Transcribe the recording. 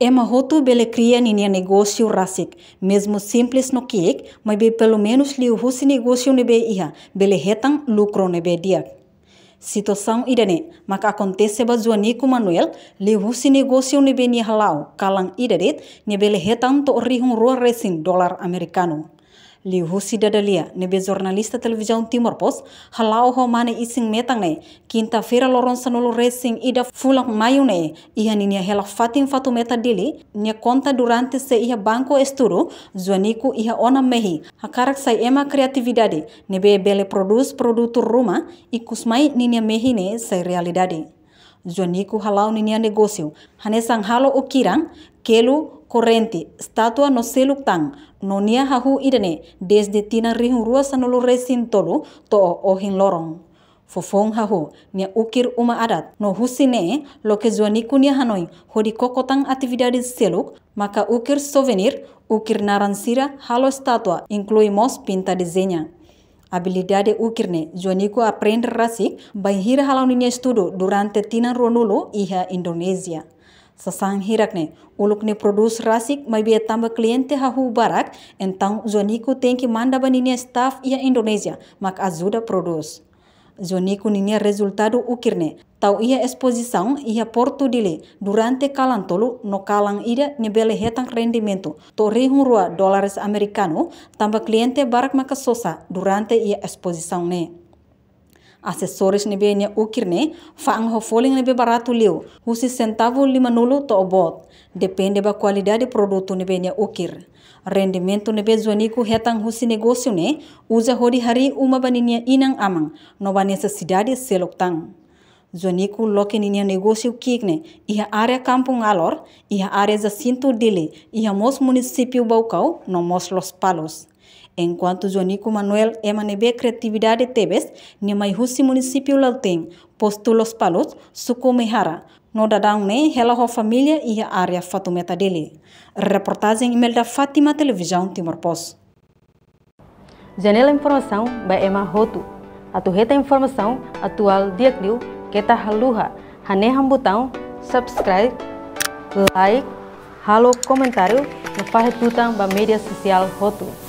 É bele belecria ninia negócio rasik. Mesmo simples no kiek, mas be pelo menos liu husi negócio nebe iha, bele retang lucro nebe dia. Situação idane, maka acontece bazuani ku Manuel, liu husi negócio nebe ni halau, kalang idarit, ni bele to rihung rua resin dolar amerikanu li husi dadalia nebe jurnalista televisão timor pos halau ho mane ising metang ne kinta fira loron sanolo racing ida fulang mayo ne iha ninia hela fatin fatu meta dili nia konta durante se iha banko esturu, zuaniku iha ona mehi hakarak sai ema kreatividade, nebe bele produs produtur ruma ikusmai ninia mehi ne sai realidade Jonico halau ninia Hane sang halo ukirang, kelu korenti statua no seluk tang, nonia hahu idane, desde tina rihun rua sanulu tolu, to ohin lorong. Fofong hahu, nia ukir uma adat, no husine, lo que nia hanoi, hodi kokotang atividadis seluk, maka ukir souvenir, ukir naransira, halo statua, inklui mos pinta desenha habilidad ukirne joniko aprender rasik bahira halau ninya studu durante tina ronulo iha Indonesia. Sasang hirakne ulukne produs rasik mabia tambah kliente hahu barak entang joniko tengki tenki ninya staff iha Indonesia mak azuda produs. Zoniku kuninia resultado ukirne. Tau ia exposição ia porto dile durante tolu no kalang ida nebele hetang rendimento. rehung rua dolares americano tamba kliente barak maka sosa durante ia exposição ne asesoris nebe nya ukir ne fang ho foling nebe baratu liu husi sentavo lima nulu to obot depende ba kualidade produtu nebe nya ukir rendimento nebe zuaniku hetang husi negosio ne uza hori hari uma baninya inang amang no banesa selok tang. Zoniku loke ninia kik kikne, iha area kampung alor, iha area zasinto dile, iha mos município baukau, no mos los palos. Enquanto Jonico Manuel é emanebe criatividade mais Nimaihusi município Laltem, postulos palos, sucumehara, no dadang nem hela ho família e a área fatumeta dele. Reportagem da Fátima Televisão Timor Pos. Janela Informação by Emma Roto. A torreta informação atual dia criou que tá haluha. Hane botão subscribe, like, halo comentário no farretuta ba mídia social Roto.